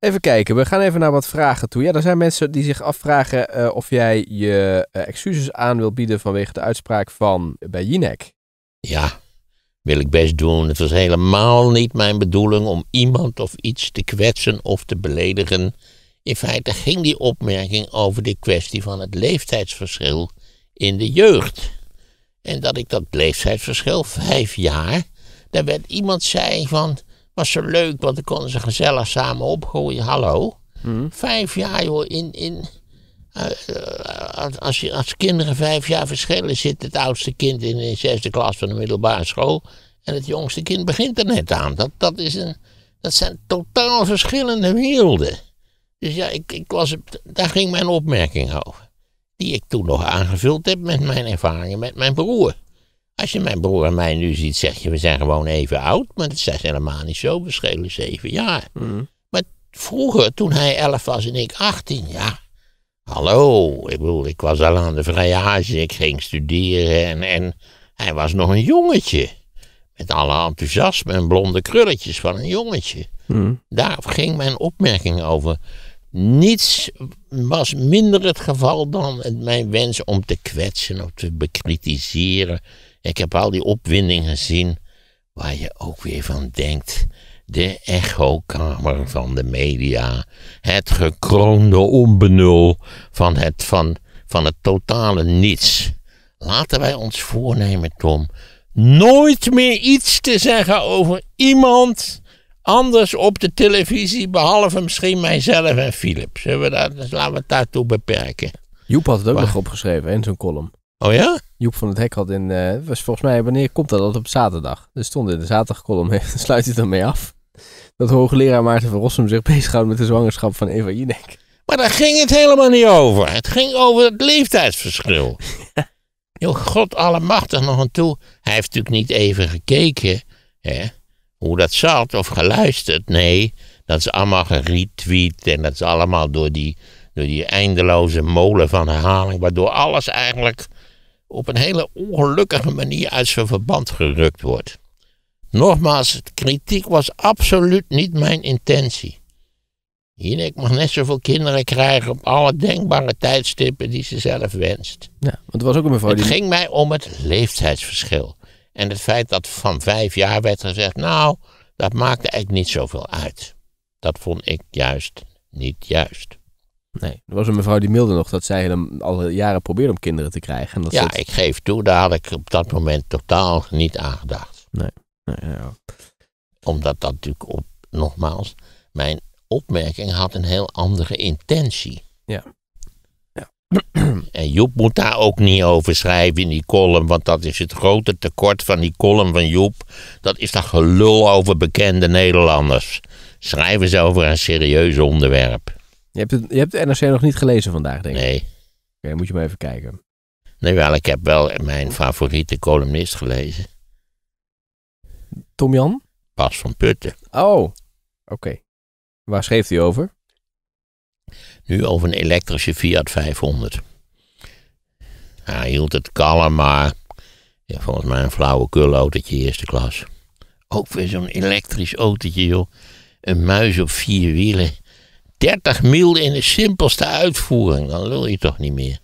Even kijken, we gaan even naar wat vragen toe. Ja, er zijn mensen die zich afvragen eh, of jij je eh, excuses aan wil bieden vanwege de uitspraak van bij Jinek. Ja, wil ik best doen. Het was helemaal niet mijn bedoeling om iemand of iets te kwetsen of te beledigen. In feite ging die opmerking over de kwestie van het leeftijdsverschil in de jeugd. En dat ik dat leeftijdsverschil, vijf jaar, daar werd iemand zei van was zo leuk, want dan konden ze gezellig samen opgroeien. Hallo. Hmm. Vijf jaar, joh. In, in, eh, eh, als, als kinderen vijf jaar verschillen, zit het oudste kind in de zesde klas van de middelbare school. En het jongste kind begint er net aan. Dat, dat, is een, dat zijn totaal verschillende werelden. Dus ja, ik, ik was, daar ging mijn opmerking over. Die ik toen nog aangevuld heb met mijn ervaringen met mijn broer. Als je mijn broer en mij nu ziet, zeg je, we zijn gewoon even oud. Maar dat is helemaal niet zo, we schelen zeven jaar. Mm. Maar vroeger, toen hij elf was en ik achttien, ja... Hallo, ik bedoel, ik was al aan de vrijage, ik ging studeren en, en hij was nog een jongetje. Met alle enthousiasme en blonde krulletjes van een jongetje. Mm. Daar ging mijn opmerking over. Niets was minder het geval dan mijn wens om te kwetsen of te bekritiseren. Ik heb al die opwinding gezien waar je ook weer van denkt. De echokamer van de media. Het gekroonde onbenul van het, van, van het totale niets. Laten wij ons voornemen, Tom, nooit meer iets te zeggen over iemand anders op de televisie, behalve misschien mijzelf en Philip. Zullen we dat, dus laten we het daartoe beperken. Joep had het ook nog opgeschreven in zijn column. Oh ja? Joep van het Hek had in, eh, was volgens mij, wanneer komt dat? Dat op zaterdag. Er dus stond in de zaterdagkolom, sluit hij dan mee af. Dat hoogleraar Maarten van Rossum zich bezighoudt met de zwangerschap van Eva Jinek. Maar daar ging het helemaal niet over. Het ging over het leeftijdsverschil. Heel god allemachtig nog aan toe. Hij heeft natuurlijk niet even gekeken hè, hoe dat zat of geluisterd. Nee, dat is allemaal geretweet en dat is allemaal door die, door die eindeloze molen van herhaling. Waardoor alles eigenlijk op een hele ongelukkige manier uit zijn verband gerukt wordt. Nogmaals, kritiek was absoluut niet mijn intentie. Hier, ik mag net zoveel kinderen krijgen op alle denkbare tijdstippen die ze zelf wenst. Ja, want het was ook een mevrouw Het ging mij om het leeftijdsverschil. En het feit dat van vijf jaar werd gezegd, nou, dat maakte eigenlijk niet zoveel uit. Dat vond ik juist niet juist. Nee, er was een mevrouw die mailde nog dat zij hem al jaren probeerde om kinderen te krijgen. En dat ja, ik geef toe, daar had ik op dat moment totaal niet aan gedacht. Nee. nee ja. Omdat dat natuurlijk, op, nogmaals, mijn opmerking had een heel andere intentie. Ja. En Joep moet daar ook niet over schrijven in die column, want dat is het grote tekort van die column van Joep. Dat is dat gelul over bekende Nederlanders. Schrijven ze over een serieus onderwerp. Je hebt, je hebt de NRC nog niet gelezen vandaag, denk ik? Nee. Oké, moet je maar even kijken. Nee, wel, ik heb wel mijn favoriete columnist gelezen. Tom Jan? Pas van Putten. Oh, oké. Waar schreef hij over? Nu over een elektrische Fiat 500. Hij hield het kalm, maar ja, volgens mij een flauwe autootje eerste klas. Ook weer zo'n elektrisch autootje, joh. Een muis op vier wielen. 30 mil in de simpelste uitvoering. Dan wil je toch niet meer.